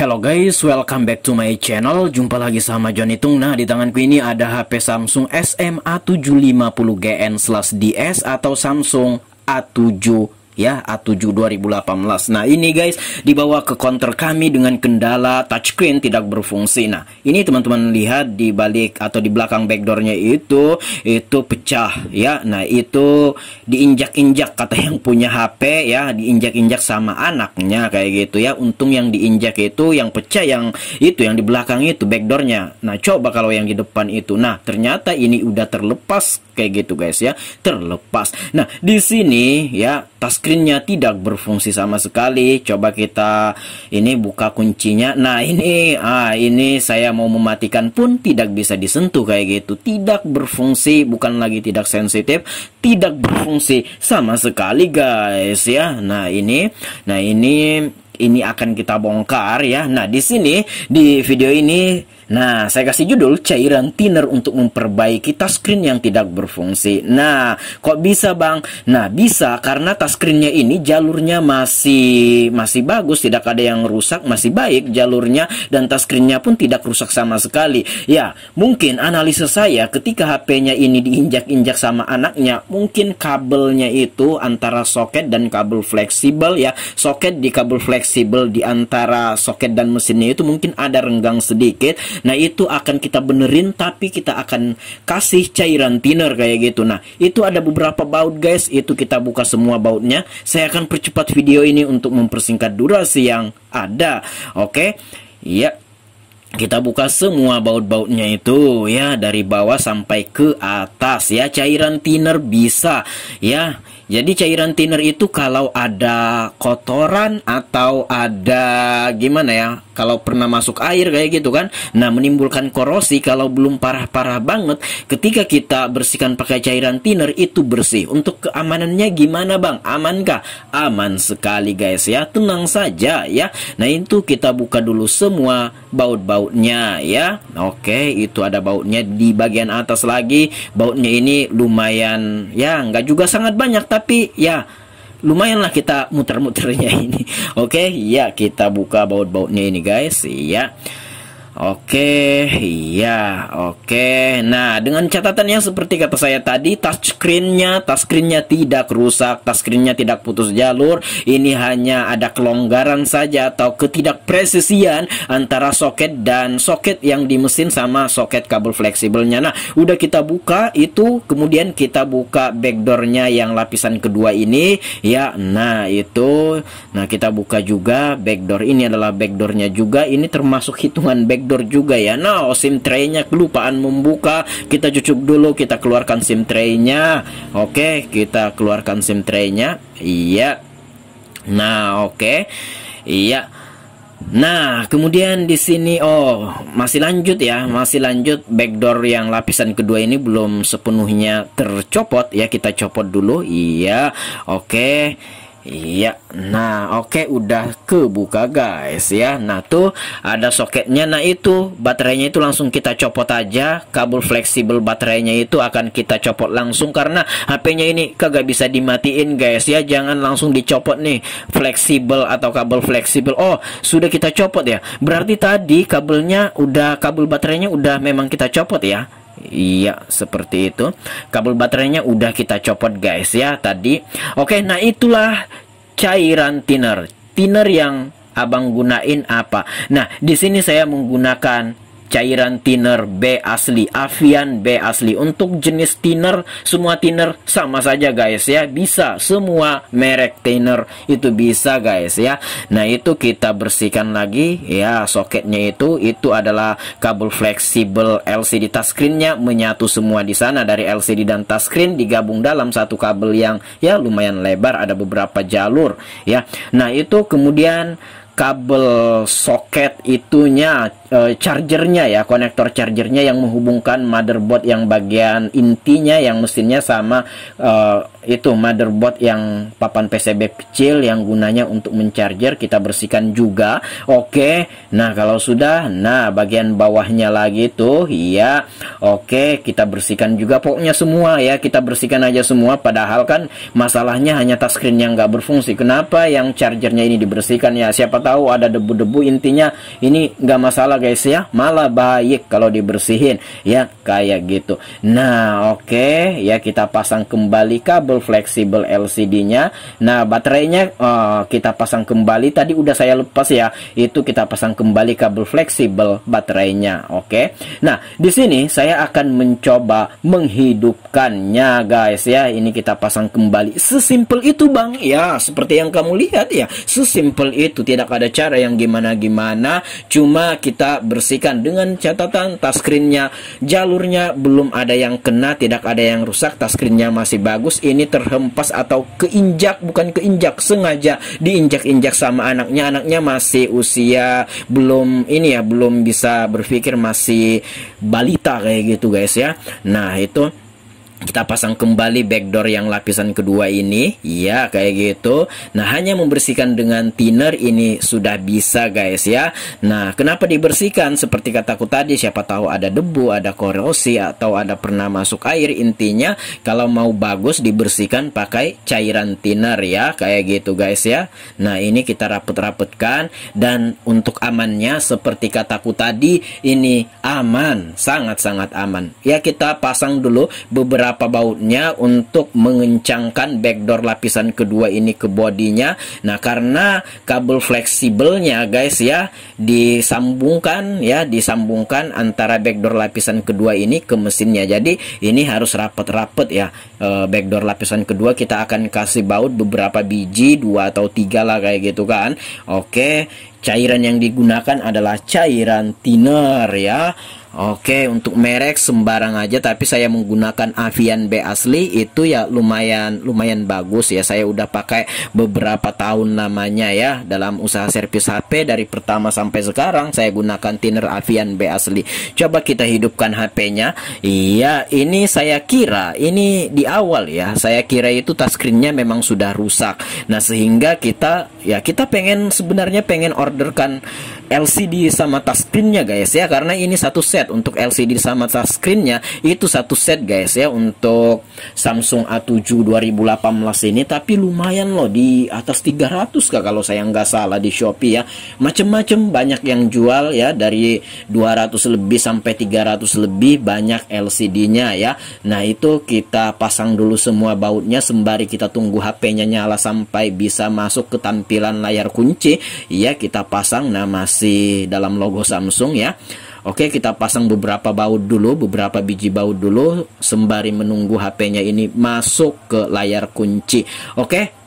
Hello guys, welcome back to my channel Jumpa lagi sama Johnny Tung Nah di tanganku ini ada HP Samsung SMA750GN/DS atau Samsung A7 ya A7 2018. Nah, ini guys dibawa ke counter kami dengan kendala touchscreen tidak berfungsi. Nah, ini teman-teman lihat di balik atau di belakang backdoornya itu itu pecah ya. Nah, itu diinjak-injak kata yang punya HP ya, diinjak-injak sama anaknya kayak gitu ya. Untung yang diinjak itu yang pecah yang itu yang di belakang itu backdoornya. Nah, coba kalau yang di depan itu. Nah, ternyata ini udah terlepas kayak gitu guys ya terlepas nah di sini ya touchscreennya tidak berfungsi sama sekali coba kita ini buka kuncinya nah ini ah ini saya mau mematikan pun tidak bisa disentuh kayak gitu tidak berfungsi bukan lagi tidak sensitif tidak berfungsi sama sekali guys ya nah ini nah ini ini akan kita bongkar ya nah di sini di video ini Nah, saya kasih judul cairan thinner untuk memperbaiki touchscreen yang tidak berfungsi. Nah, kok bisa bang? Nah, bisa karena touchscreennya ini jalurnya masih masih bagus, tidak ada yang rusak, masih baik jalurnya dan touchscreennya pun tidak rusak sama sekali. Ya, mungkin analisa saya ketika HP-nya ini diinjak-injak sama anaknya, mungkin kabelnya itu antara soket dan kabel fleksibel ya, soket di kabel fleksibel di antara soket dan mesinnya itu mungkin ada renggang sedikit Nah itu akan kita benerin tapi kita akan kasih cairan thinner kayak gitu. Nah itu ada beberapa baut guys. Itu kita buka semua bautnya. Saya akan percepat video ini untuk mempersingkat durasi yang ada. Oke. Okay? Iya. kita buka semua baut-bautnya itu ya dari bawah sampai ke atas ya cairan thinner bisa ya jadi cairan thinner itu kalau ada kotoran atau ada gimana ya, kalau pernah masuk air kayak gitu kan. Nah, menimbulkan korosi kalau belum parah-parah banget, ketika kita bersihkan pakai cairan thinner itu bersih. Untuk keamanannya gimana, Bang? Amankah? Aman sekali, guys ya. Tenang saja ya. Nah, itu kita buka dulu semua baut-bautnya ya. Oke, itu ada bautnya di bagian atas lagi. Bautnya ini lumayan ya, nggak juga sangat banyak tapi ya lumayanlah kita muter-muternya ini. Oke, ya kita buka baut-bautnya ini guys. Ya. Oke, iya, oke. Nah, dengan catatan yang seperti kata saya tadi, touchscreennya, nya tidak rusak, touchscreen-nya tidak putus jalur. Ini hanya ada kelonggaran saja atau ketidakpresisian antara soket dan soket yang di mesin sama soket kabel fleksibelnya. Nah, udah kita buka itu, kemudian kita buka backdoor-nya yang lapisan kedua ini, ya. Nah, itu, nah kita buka juga backdoor ini adalah backdoor-nya juga. Ini termasuk hitungan back backdoor juga ya nah SIM traynya kelupaan membuka kita cucuk dulu kita keluarkan SIM traynya oke kita keluarkan SIM traynya iya nah oke iya Nah, kemudian di sini oh, masih lanjut ya, masih lanjut backdoor yang lapisan kedua ini belum sepenuhnya tercopot ya, kita copot dulu. Iya. Oke. Okay. Iya, nah oke okay, udah kebuka guys ya Nah tuh ada soketnya nah itu baterainya itu langsung kita copot aja Kabel fleksibel baterainya itu akan kita copot langsung Karena HP-nya ini kagak bisa dimatiin guys ya Jangan langsung dicopot nih fleksibel atau kabel fleksibel Oh sudah kita copot ya Berarti tadi kabelnya udah kabel baterainya udah memang kita copot ya Iya, seperti itu. Kabel baterainya udah kita copot guys ya tadi. Oke, nah itulah cairan thinner. Thinner yang Abang gunain apa? Nah, di sini saya menggunakan cairan thinner B asli Avian B asli untuk jenis thinner semua thinner sama saja guys ya bisa semua merek thinner itu bisa guys ya nah itu kita bersihkan lagi ya soketnya itu itu adalah kabel fleksibel LCD touchscreennya menyatu semua di sana dari LCD dan touchscreen digabung dalam satu kabel yang ya lumayan lebar ada beberapa jalur ya nah itu kemudian kabel soket itunya uh, chargernya ya konektor chargernya yang menghubungkan motherboard yang bagian intinya yang mesinnya sama uh, itu motherboard yang papan PCB kecil yang gunanya untuk mencharger kita bersihkan juga oke nah kalau sudah nah bagian bawahnya lagi tuh iya oke kita bersihkan juga pokoknya semua ya kita bersihkan aja semua padahal kan masalahnya hanya touchscreen yang nggak berfungsi kenapa yang chargernya ini dibersihkan ya siapa tahu ada debu-debu intinya ini nggak masalah guys ya malah baik kalau dibersihin ya kayak gitu nah oke okay, ya kita pasang kembali kabel fleksibel LCD nya nah baterainya uh, kita pasang kembali tadi udah saya lepas ya itu kita pasang kembali kabel fleksibel baterainya oke okay? nah di sini saya akan mencoba menghidupkannya guys ya ini kita pasang kembali sesimpel itu bang ya seperti yang kamu lihat ya sesimpel itu tidak ada cara yang gimana-gimana cuma kita bersihkan dengan catatan touchscreennya jalurnya belum ada yang kena tidak ada yang rusak touchscreennya masih bagus ini terhempas atau keinjak bukan keinjak sengaja diinjak-injak sama anaknya anaknya masih usia belum ini ya belum bisa berpikir masih balita kayak gitu guys ya nah itu kita pasang kembali backdoor yang lapisan kedua ini ya kayak gitu nah hanya membersihkan dengan thinner ini sudah bisa guys ya nah kenapa dibersihkan seperti kataku tadi siapa tahu ada debu ada korosi atau ada pernah masuk air intinya kalau mau bagus dibersihkan pakai cairan thinner ya kayak gitu guys ya nah ini kita rapet-rapetkan dan untuk amannya seperti kataku tadi ini aman sangat-sangat aman ya kita pasang dulu beberapa berapa bautnya untuk mengencangkan backdoor lapisan kedua ini ke bodinya. Nah, karena kabel fleksibelnya guys ya disambungkan ya disambungkan antara backdoor lapisan kedua ini ke mesinnya. Jadi ini harus rapet-rapet ya e, backdoor lapisan kedua kita akan kasih baut beberapa biji dua atau tiga lah kayak gitu kan. Oke, cairan yang digunakan adalah cairan thinner ya. Oke, untuk merek sembarang aja tapi saya menggunakan Avian B asli itu ya lumayan lumayan bagus ya. Saya udah pakai beberapa tahun namanya ya dalam usaha servis HP dari pertama sampai sekarang saya gunakan thinner Avian B asli. Coba kita hidupkan HP-nya. Iya, ini saya kira ini di awal ya. Saya kira itu touchscreen-nya memang sudah rusak. Nah, sehingga kita ya kita pengen sebenarnya pengen orderkan LCD sama touchscreennya guys ya karena ini satu set untuk LCD sama touchscreennya itu satu set guys ya untuk Samsung A7 2018 ini tapi lumayan loh di atas 300 kah kalau saya nggak salah di Shopee ya macem-macem banyak yang jual ya dari 200 lebih sampai 300 lebih banyak LCD-nya ya nah itu kita pasang dulu semua bautnya sembari kita tunggu HP-nya nyala sampai bisa masuk ke tampilan layar kunci ya kita pasang nama masih dalam logo Samsung ya. Oke, kita pasang beberapa baut dulu, beberapa biji baut dulu sembari menunggu HP-nya ini masuk ke layar kunci. Oke,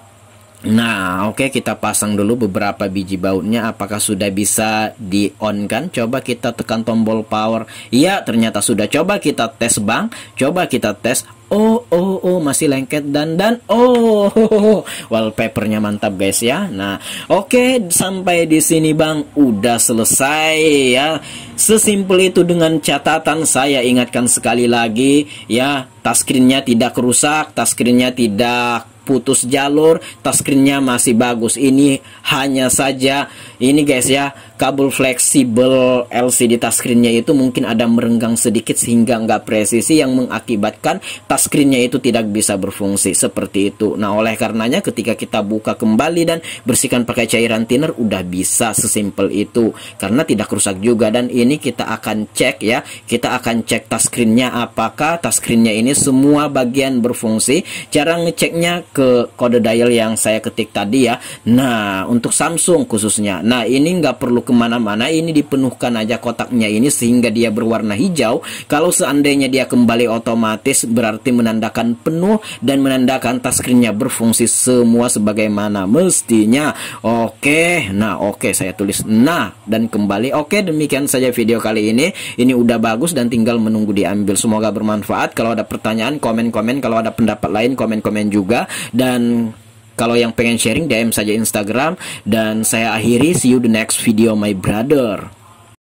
Nah, oke okay, kita pasang dulu beberapa biji bautnya apakah sudah bisa di on kan? Coba kita tekan tombol power. Iya, ternyata sudah. Coba kita tes, Bang. Coba kita tes. Oh, oh, oh, masih lengket dan dan oh, oh, oh. wallpapernya mantap guys ya. Nah, oke okay, sampai di sini Bang udah selesai ya. Sesimpel itu dengan catatan saya ingatkan sekali lagi ya, touchscreennya tidak rusak, touchscreennya tidak putus jalur touchscreennya masih bagus ini hanya saja ini guys ya kabel fleksibel LCD touchscreennya itu mungkin ada merenggang sedikit sehingga nggak presisi yang mengakibatkan touchscreennya itu tidak bisa berfungsi seperti itu. Nah oleh karenanya ketika kita buka kembali dan bersihkan pakai cairan thinner udah bisa sesimpel itu karena tidak rusak juga dan ini kita akan cek ya kita akan cek touchscreennya apakah touchscreennya ini semua bagian berfungsi cara ngeceknya ke kode dial yang saya ketik tadi ya. Nah untuk Samsung khususnya nah ini nggak perlu kemana-mana ini dipenuhkan aja kotaknya ini sehingga dia berwarna hijau kalau seandainya dia kembali otomatis berarti menandakan penuh dan menandakan touchscreennya berfungsi semua sebagaimana mestinya oke nah oke saya tulis nah dan kembali oke demikian saja video kali ini ini udah bagus dan tinggal menunggu diambil semoga bermanfaat kalau ada pertanyaan komen-komen kalau ada pendapat lain komen-komen juga dan kalau yang pengen sharing DM saja Instagram dan saya akhiri see you the next video my brother.